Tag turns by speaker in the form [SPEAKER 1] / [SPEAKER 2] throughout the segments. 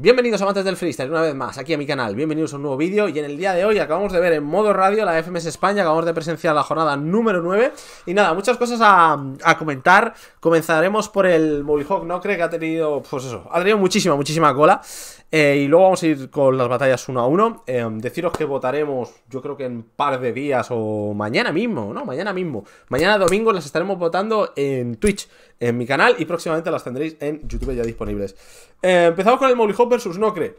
[SPEAKER 1] Bienvenidos amantes del freestyle, una vez más, aquí a mi canal, bienvenidos a un nuevo vídeo y en el día de hoy acabamos de ver en modo radio la FMS España, acabamos de presenciar la jornada número 9 y nada, muchas cosas a, comentar, comenzaremos por el hog no creo que ha tenido, pues eso, ha tenido muchísima, muchísima cola eh, y luego vamos a ir con las batallas uno a uno, eh, deciros que votaremos yo creo que en par de días o mañana mismo, no, mañana mismo, mañana domingo las estaremos votando en Twitch, en mi canal y próximamente las tendréis en YouTube ya disponibles. Eh, empezamos con el Hop versus Nocre.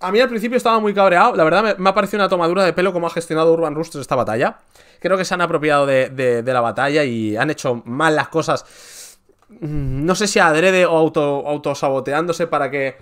[SPEAKER 1] A mí al principio estaba muy cabreado. La verdad me, ha parecido una tomadura de pelo Como ha gestionado Urban Roosters esta batalla. Creo que se han apropiado de, la batalla y han hecho mal las cosas. Mm, no sé si adrede o auto, autosaboteándose para que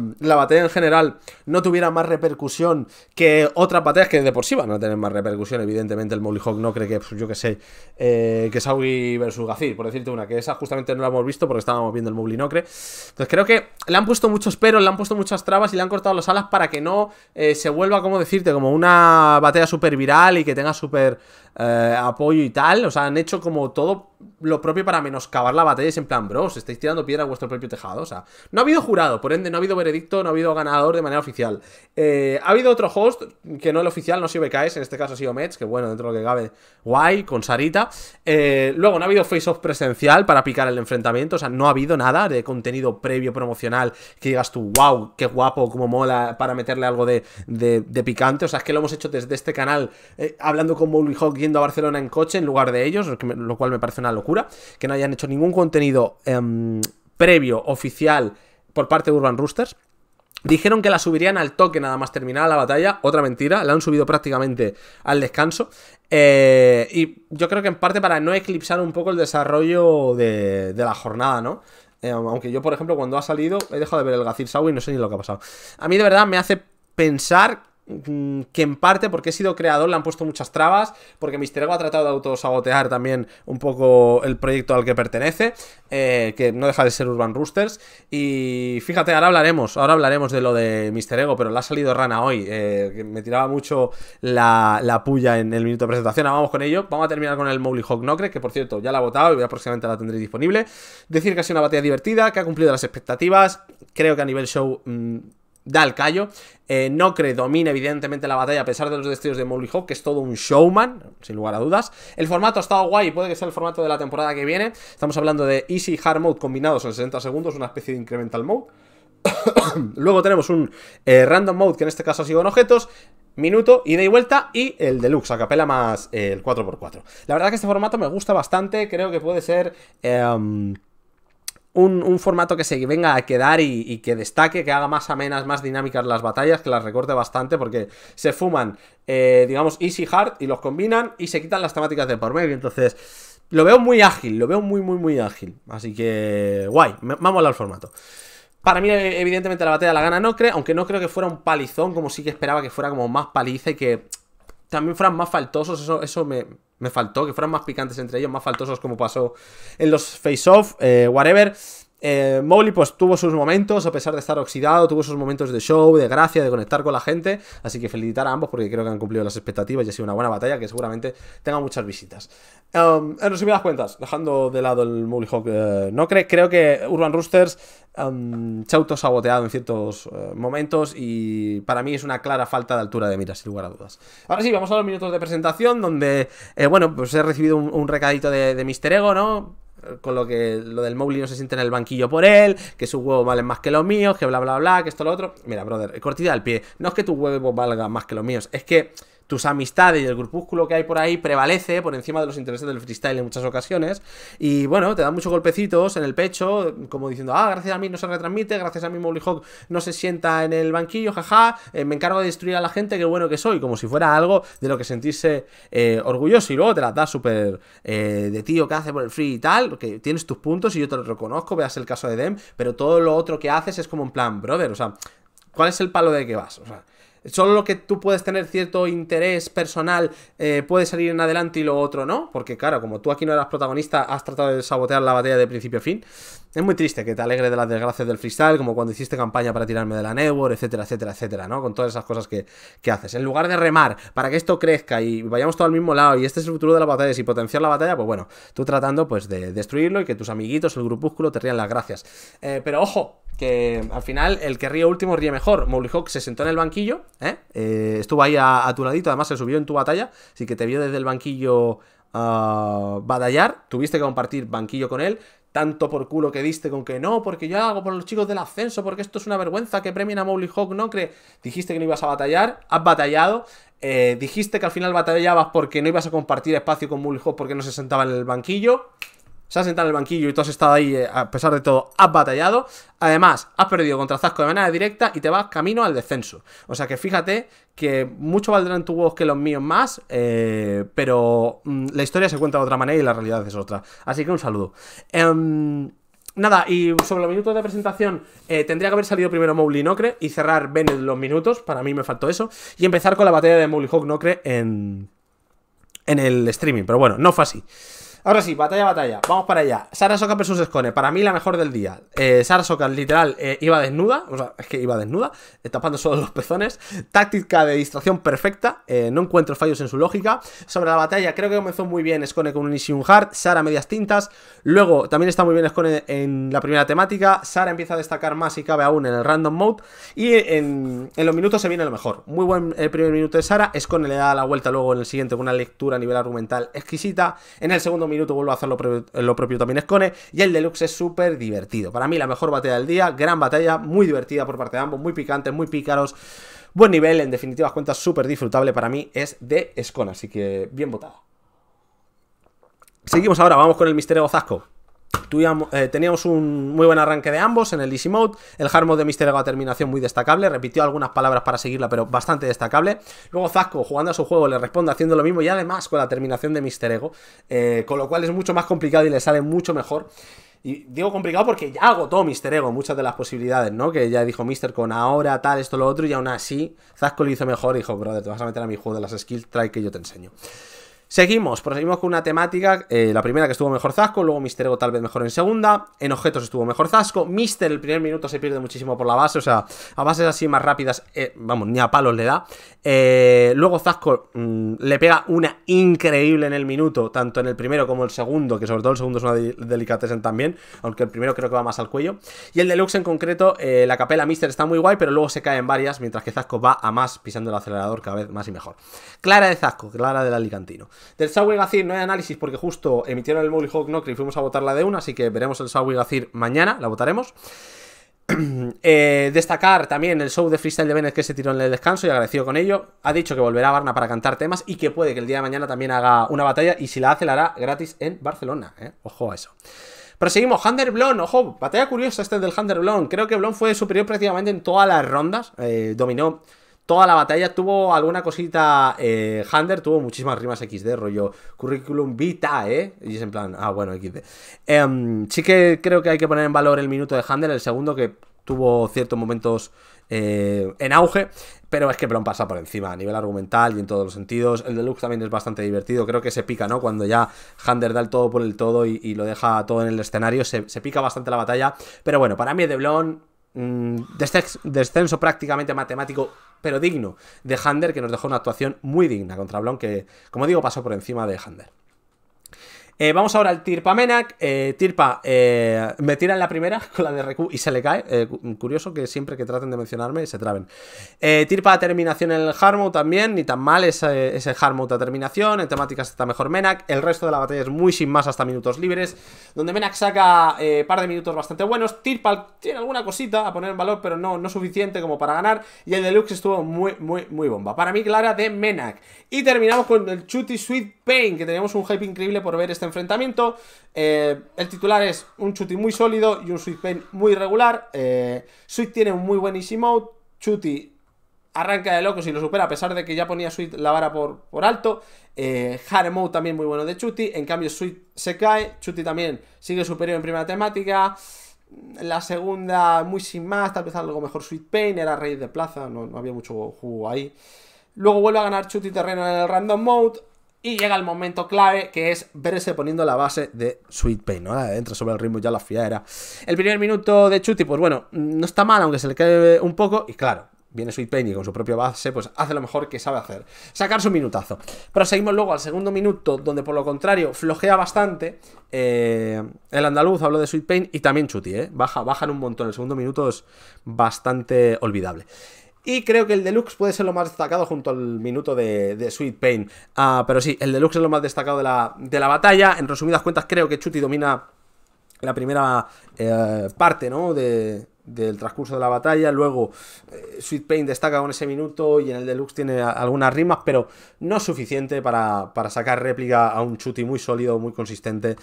[SPEAKER 1] la batalla en general no tuviera más repercusión que otras batallas que de por sí van a tener más repercusión. Evidentemente, el Hawk no cree que, pues, yo eh, que sé, que Sauri versus Gazir, por decirte una, que esa justamente no la hemos visto porque estábamos viendo el Nocre. Entonces, creo que le han puesto muchos peros, le han puesto muchas trabas y le han cortado las alas para que no eh, se vuelva, como decirte, como una batalla súper viral y que tenga súper eh, apoyo y tal. O sea, han hecho como todo lo propio para menoscabar la batalla. Es en plan, bros, estáis tirando piedra a vuestro propio tejado. O sea, no ha habido jurado, por ende, no ha habido veredicto, no ha habido ganador de manera oficial. Eh, ha habido otro host, que no el oficial, no ha sido BKS, en este caso ha sido Mets, que bueno, dentro de lo que cabe, guay, con Sarita. Eh, luego, no ha habido face-off presencial para picar el enfrentamiento. O sea, no ha habido nada de contenido previo promocional que digas tú, wow, qué guapo, cómo mola, para meterle algo de, picante. O sea, es que lo hemos hecho desde este canal, eh, hablando con Molly Hawk yendo a Barcelona en coche en lugar de ellos, lo cual me parece una locura que no hayan hecho ningún contenido em, previo, oficial, por parte de Urban Roosters. Dijeron que la subirían al toque nada más terminada la batalla, otra mentira, la han subido prácticamente al descanso. Eh, y yo creo que en parte para no eclipsar un poco el desarrollo de, la jornada, ¿no? Eh, aunque yo, por ejemplo, cuando ha salido, he dejado de ver el Gazir Sawi y no sé ni lo que ha pasado. A mí de verdad me hace pensar Mm, que en parte porque he sido creador le han puesto muchas trabas, porque Mister Ego ha tratado de autosabotear también un poco el proyecto al que pertenece, eh, que no deja de ser Urban Roosters. Y fíjate, ahora hablaremos, ahora hablaremos de lo de Mr. Ego, pero le ha salido rana hoy, eh, que me tiraba mucho la, la, puya en el minuto de presentación. Ahora vamos con ello, vamos a terminar con el Mowgli Hawk Nocre, que por cierto ya la ha votado y próximamente la tendré disponible. Decir que ha sido una batalla divertida, que ha cumplido las expectativas, creo que a nivel show... Mm, da el callo. no eh, Nocre domina evidentemente la batalla a pesar de los destellos de Molly Hawk, que es todo un showman, sin lugar a dudas. El formato ha estado guay, puede que sea el formato de la temporada que viene. Estamos hablando de Easy Hard Mode combinados en 60 segundos, una especie de Incremental Mode. Luego tenemos un eh, Random Mode, que en este caso ha sido en objetos. Minuto, ida y vuelta y el deluxe, a capela más eh, el 4x4. La verdad que este formato me gusta bastante, creo que puede ser... Em, un, formato que se venga a quedar y, que destaque, que haga más amenas, más dinámicas las batallas, que las recorte bastante, porque se fuman, eh, digamos, easy hard y los combinan y se quitan las temáticas de por medio. Entonces, lo veo muy ágil, lo veo muy, muy, muy ágil. Así que, guay, vamos al formato. Para mí, evidentemente, la batalla la gana no cree, aunque no creo que fuera un palizón, como sí que esperaba que fuera como más paliza y que también fueran más faltosos, eso, eso me, me faltó, que fueran más picantes entre ellos, más faltosos como pasó en los face-off, eh, whatever. Eh, Mowgli pues tuvo sus momentos, a pesar de estar oxidado, tuvo sus momentos de show, de gracia, de conectar con la gente, así que felicitar a ambos porque creo que han cumplido las expectativas y ha sido una buena batalla que seguramente tenga muchas visitas. Um, en resumidas cuentas, dejando de lado el Mowgli Hawk, eh, no creo que Urban Roosters Chautos um, ha autosaboteado en ciertos eh, momentos y para mí es una clara falta de altura de mira, sin lugar a dudas. Ahora sí, vamos a los minutos de presentación donde, eh, bueno, pues he recibido un, recadito de, de Mister Ego, ¿no? con lo que lo del Mowgli no se siente en el banquillo por él, que sus huevos valen más que los míos, que bla bla bla, que esto lo otro. Mira, brother, cortita al pie. No es que tu huevo valga más que los míos, es que tus amistades y el grupúsculo que hay por ahí prevalece por encima de los intereses del freestyle en muchas ocasiones. Y bueno, te dan muchos golpecitos en el pecho, como diciendo, ah, gracias a mí no se retransmite, gracias a mí Molly Hawk no se sienta en el banquillo, jaja, eh, me encargo de destruir a la gente, qué bueno que soy, como si fuera algo de lo que sentirse eh, orgulloso. Y luego te las das súper eh, de tío que hace por el free y tal, que tienes tus puntos y yo te los reconozco, veas el caso de Dem, pero todo lo otro que haces es como en plan, brother, o sea, ¿cuál es el palo de que vas? O sea, solo lo que tú puedes tener cierto interés personal eh, puede salir en adelante y lo otro no, porque claro, como tú aquí no eras protagonista, has tratado de sabotear la batalla de principio a fin. Es muy triste que te alegre de las desgracias del freestyle, como cuando hiciste campaña para tirarme de la network, etcétera, etcétera, etcétera, ¿no? Con todas esas cosas que, haces. En lugar de remar para que esto crezca y vayamos todos al mismo lado y este es el futuro de las batallas y potenciar la batalla, pues bueno, tú tratando pues de destruirlo y que tus amiguitos, el grupúsculo, te rían las gracias. Eh, pero ojo, que al final el que ríe último ríe mejor. Mowgli Hawk se sentó en el banquillo, ¿eh? eh estuvo ahí a, tu ladito, además se subió en tu batalla, así que te vio desde el banquillo ah, batallar, tuviste que compartir banquillo con él, tanto por culo que diste con que no, porque yo hago por los chicos del ascenso, porque esto es una vergüenza, que premien a Mowgli Hawk, no crees? Dijiste que no ibas a batallar, has batallado, eh, dijiste que al final batallabas porque no ibas a compartir espacio con Mowgli Hawk porque no se sentaba en el banquillo se ha sentado en el banquillo y tú has estado ahí, eh, a pesar de todo, has batallado. Además, has perdido contra Zasco de manera directa y te vas camino al descenso. O sea que fíjate que mucho valdrán tus huevos que los míos más, eh, pero mm, la historia se cuenta de otra manera y la realidad es otra. Así que un saludo. Em, nada, y sobre los minutos de presentación, eh, tendría que haber salido primero Mowgli Nocre y cerrar Bennett los minutos, para mí me faltó eso, y empezar con la batalla de Mowgli Hawk Nocre en, en el streaming, pero bueno, no fue así. Ahora sí, batalla, batalla. Vamos para allá. Sara Soca versus Scone. Para mí la mejor del día. Eh, Sara Soca, literal, eh, iba desnuda. O sea, es que iba desnuda. Eh, tapando solo los pezones. Táctica de distracción perfecta. no encuentro fallos en su lógica. Sobre la batalla, creo que comenzó muy bien Scone con un un Hard. Sara medias tintas. Luego, también está muy bien Scone en la primera temática. Sara empieza a destacar más y cabe aún en el random mode. Y en, los minutos se viene lo mejor. Muy buen el primer minuto de Sara. Scone le da la vuelta luego en el siguiente con una lectura a nivel argumental exquisita. En el segundo minuto vuelvo a hacer lo, propio, también Escone. Y el Deluxe es súper divertido. Para mí, la mejor batalla del día. Gran batalla, muy divertida por parte de ambos, muy picantes, muy pícaros. Buen nivel, en definitiva, cuentas, súper disfrutable para mí es de Scone. Así que bien votado Seguimos ahora, vamos con el misterio Zasco. Eh, teníamos un muy buen arranque de ambos en el Easy Mode. El Hard Mode de Mr. Ego a terminación muy destacable. Repitió algunas palabras para seguirla, pero bastante destacable. Luego Zasco, jugando a su juego, le responde haciendo lo mismo y además con la terminación de Mr. Ego. Eh, con lo cual es mucho más complicado y le sale mucho mejor. Y digo complicado porque ya agotó Mr. Ego muchas de las posibilidades, ¿no? Que ya dijo Mr. con ahora, tal, esto, lo otro, y aún así, Zasco lo hizo mejor y dijo, brother, te vas a meter a mi juego de las skills, trae que yo te enseño. Seguimos, proseguimos con una temática, eh, la primera que estuvo mejor Zasco, luego Mister Ego tal vez mejor en segunda, en objetos estuvo mejor Zasco, Mister el primer minuto se pierde muchísimo por la base, o sea, a bases así más rápidas, eh, vamos, ni a palos le da. Eh, luego Zasco mm, le pega una increíble en el minuto, tanto en el primero como el segundo, que sobre todo el segundo es una delicatessen también, aunque el primero creo que va más al cuello. Y el deluxe en concreto, la capela Mister está muy guay, pero luego se cae en varias, mientras que Zasco va a más pisando el acelerador cada vez más y mejor. Clara de Zasco, Clara del Alicantino. Del Gazir no hay análisis porque justo emitieron el Mowgli Hawk Nocturne y fuimos a votar la de una, así que veremos el Gazir mañana, la votaremos. Eh, destacar también el show de freestyle de Bennett que se tiró en el descanso y agradecido con ello. Ha dicho que volverá a Varna para cantar temas y que puede que el día de mañana también haga una batalla y si la hace la hará gratis en Barcelona. ¿eh? Ojo a eso. Proseguimos, Hunter Blon, ojo, batalla curiosa este del Hunter Blon. Creo que Blon fue superior prácticamente en todas las rondas. Eh, dominó toda la batalla. Tuvo alguna cosita. Eh, Hunter tuvo muchísimas rimas XD, rollo currículum vitae. Y es en plan, ah, bueno, XD. Em, sí que creo que hay que poner en valor el minuto de Hunter, el segundo que tuvo ciertos momentos eh, en auge, pero es que Blon pasa por encima a nivel argumental y en todos los sentidos. El deluxe también es bastante divertido, creo que se pica, ¿no? Cuando ya Hunter da el todo por el todo y, lo deja todo en el escenario, se, pica bastante la batalla. Pero bueno, para mí de Blon Mm, descenso, descenso, prácticamente matemático, pero digno, de Hander, que nos dejó una actuación muy digna contra Blon, que, como digo, pasó por encima de Hander. Eh, vamos ahora al Tirpa Menac. Eh, Tirpa eh, me tira en la primera con la de RQ y se le cae. curioso que siempre que traten de mencionarme se traben. Tirpa a terminación en el Harmo también. Ni tan mal ese, ese harmo a terminación. En temáticas está mejor Menac. El resto de la batalla es muy sin más hasta minutos libres. Donde Menac saca par de minutos bastante buenos. Tirpa tiene alguna cosita a poner en valor, pero no, no suficiente como para ganar. Y el Deluxe estuvo muy, muy, muy bomba. Para mí, clara de Menac. Y terminamos con el Chuty Sweet Pain, que teníamos un hype increíble por ver este enfrentamiento. Eh, el titular es un Chuti muy sólido y un Sweet Pain muy regular. Eh, Sweet tiene un muy buen easy mode. Chuti arranca de locos y lo supera, a pesar de que ya ponía Sweet la vara por, alto. Eh, hard mode también muy bueno de Chuti. En cambio, Sweet se cae. Chuti también sigue superior en primera temática. La segunda, muy sin más, tal vez algo mejor Sweet Pain, era rey de plaza, no, no había mucho jugo ahí. Luego vuelve a ganar Chuti terreno en el Random Mode. Y llega el momento clave que es verse poniendo la base de Sweet Pain, ¿no? Entra sobre el ritmo ya la fiera. El primer minuto de Chuti, pues bueno, no está mal, aunque se le quede un poco. Y claro, viene Sweet Pain y con su propia base, pues hace lo mejor que sabe hacer. Sacar su minutazo. Pero seguimos luego al segundo minuto, donde por lo contrario flojea bastante. Eh, el andaluz habló de Sweet Pain y también Chuti, ¿eh? Baja, bajan un montón. El segundo minuto es bastante olvidable. Y creo que el Deluxe puede ser lo más destacado junto al minuto de, Sweet Pain. Ah, pero sí, el Deluxe es lo más destacado de la, batalla. En resumidas cuentas, creo que Chuti domina la primera eh, parte, ¿no? del transcurso de la batalla. Luego, eh, Sweet Pain destaca con ese minuto y en el deluxe tiene algunas rimas, pero no es suficiente para, para sacar réplica a un chuti muy sólido, muy consistente.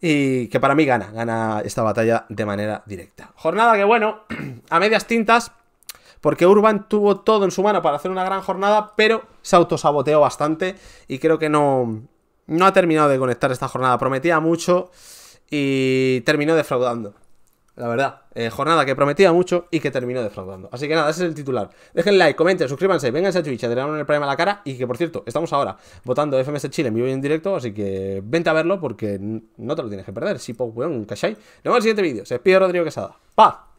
[SPEAKER 1] Y que para mí gana, gana esta batalla de manera directa. Jornada que, bueno, a medias tintas porque Urban tuvo todo en su mano para hacer una gran jornada, pero se autosaboteó bastante y creo que no, no ha terminado de conectar esta jornada. Prometía mucho y terminó defraudando. La verdad, eh, jornada que prometía mucho y que terminó defraudando. Así que nada, ese es el titular. Dejen like, comenten, suscríbanse, vénganse a Twitch, el problema a la cara. Y que por cierto, estamos ahora votando FMS Chile en vivo y en directo, así que vente a verlo porque no te lo tienes que perder. Si, pues, weón, ¿cachai? Nos vemos en el siguiente vídeo. Se despide Rodrigo Quesada. ¡Paz!